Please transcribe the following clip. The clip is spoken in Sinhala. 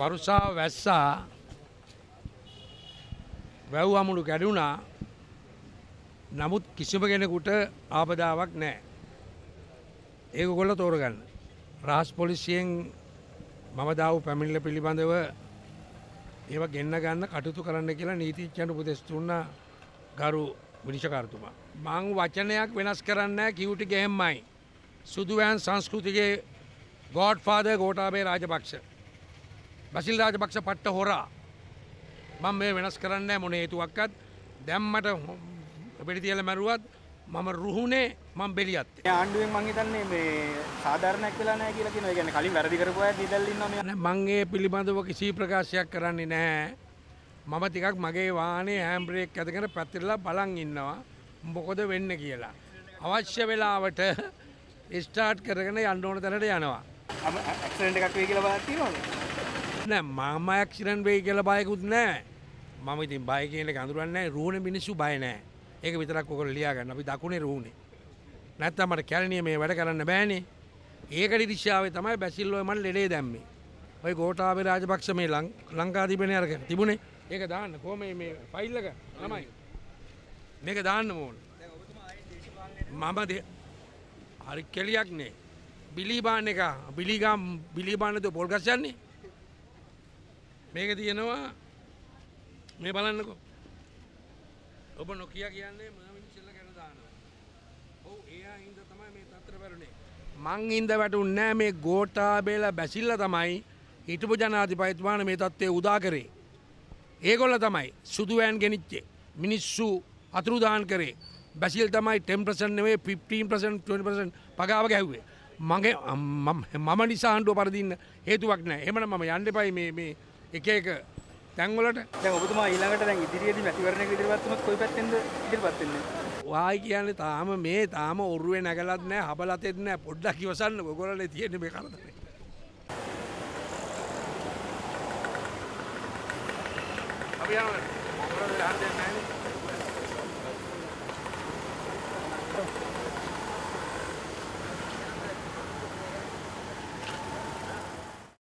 වරුසා වැස්සා වැව් අමුණු කැඩුනා නමුත් කිසිම කෙනෙකුට ආපදාවක් නෑ. ඒක ගොල්ල තෝරගන්න. රහස් පොලිසියෙන් මම දාව පැමිල්ල පිළිබඳව ඒව ගෙන්න්න ගන්න කටයුතු කරන්න කියලා නීතිච්චන්ට පුදෙස් තුන්න ගරු විනිශකරතුමා. මං වචනයක් වෙනස් කරන්න කිව්ටි ගෙහෙම්මයි. සුදුවෑන් සංස්කෘතිගේ ගෝඩ් ෆාද ගෝටාබේ රාජපක්ෂ. බසිල් රාජපක්ෂ පට්ට හොරා මම මේ වෙනස් කරන්න මොන හේතුවක්වත් දැම්මට පිටිතියල මැරුවත් මම රුහුණේ මම බෙලියත් ආණ්ඩුවෙන් මං හිතන්නේ මේ සාධාරණයක් වෙලා නැහැ කියලා කියනවා. ඒ කියන්නේ කලින් වැරදි කරපු අය දිදල් ඉන්නවා මේ. මං ඒ පිළිබඳව කිසි ප්‍රකාශයක් කරන්නේ නැහැ. මම ටිකක් මගේ වාහනේ හෑම් බ්‍රේක් අදගෙන පැතිරලා බලන් ඉන්නවා. මොකද වෙන්නේ කියලා. අවශ්‍ය වෙලාවට ස්ටාර්ට් කරගෙන යන්න ඕන තැනට යනවා. ඇක්සිඩන්ට් එකක් වෙයි කියලා බලක් තියෙනවද? නෑ මම ඇක්ෂරන් වේ කියල බයකුත් නෑ මම ඉතින් බය කියල අඳුරන්න රුවණ මිනිස්සු බයනෑ ඒක විතරක් කොකල් ලියාගන්න අපි දකුණේ රුණේ නැත්තමට කැලනිය මේ වැඩ කරන්න බෑනේ ඒකට දිශාවේ තමයි බැසිල්ලෝමන් ලෙඩේ දැම්මේ ඔය ගෝටාවේ රාජපක්ෂ මේ ලං ලංකාතිබෙන අරක තිබුණේ ඒක දාන්න කොහොම මේ ෆයිල්ලක තමයි මේක දාන්න ඕන මම හරි කෙලියක් නේ බිලිබාන එක බිලිගම් බිලිබානද පොල්ගස් යන්නේ මේක තියෙනවා මේ බලන්නකෝ ඔබ නොකිය කියන්නේ මමිනිසෙල්ල ගැන දානවා ඔව් එයා හින්ද තමයි මේ තත්ත්වයට වැරුණේ මං හින්ද වැටුන්නේ නැහැ මේ ගෝඨාභේල බැසිල්ල තමයි හිටපු ජනාධිපතිතුමාන මේ තත්ත්වය උදා කරේ ඒගොල්ල තමයි සුදු වෑන් ගෙනිච්චේ මිනිස්සු අතුරුදාන් කරේ බැසිල් තමයි 10% නෙවෙයි 15% 20% පගාව ගැහුවේ මගේ මම නිසා ආණ්ඩුව පරදින්න හේතුවක් නැහැ. එහෙමනම් මම යන්න එපයි මේ මේ එක එක තැන්වලට දැන් ඔබතුමා ඊළඟට දැන් ඉදිරියේදී මැතිවරණයක ඉදිරියපත් වුණොත් කොයි පැත්තෙන්ද ඉදිරියපත් වෙන්නේ? වායි කියන්නේ තාම මේ තාම ඔරුවේ නැගලත් නැහැ, හබලතෙත් නැහැ. පොඩ්ඩක් ඉවසන්න ඔයගොල්ලෝ තියෙන්නේ මේ කරදරේ. අපි යනවා. ඔයගොල්ලෝ යන්න දෙන්නේ නැහැ.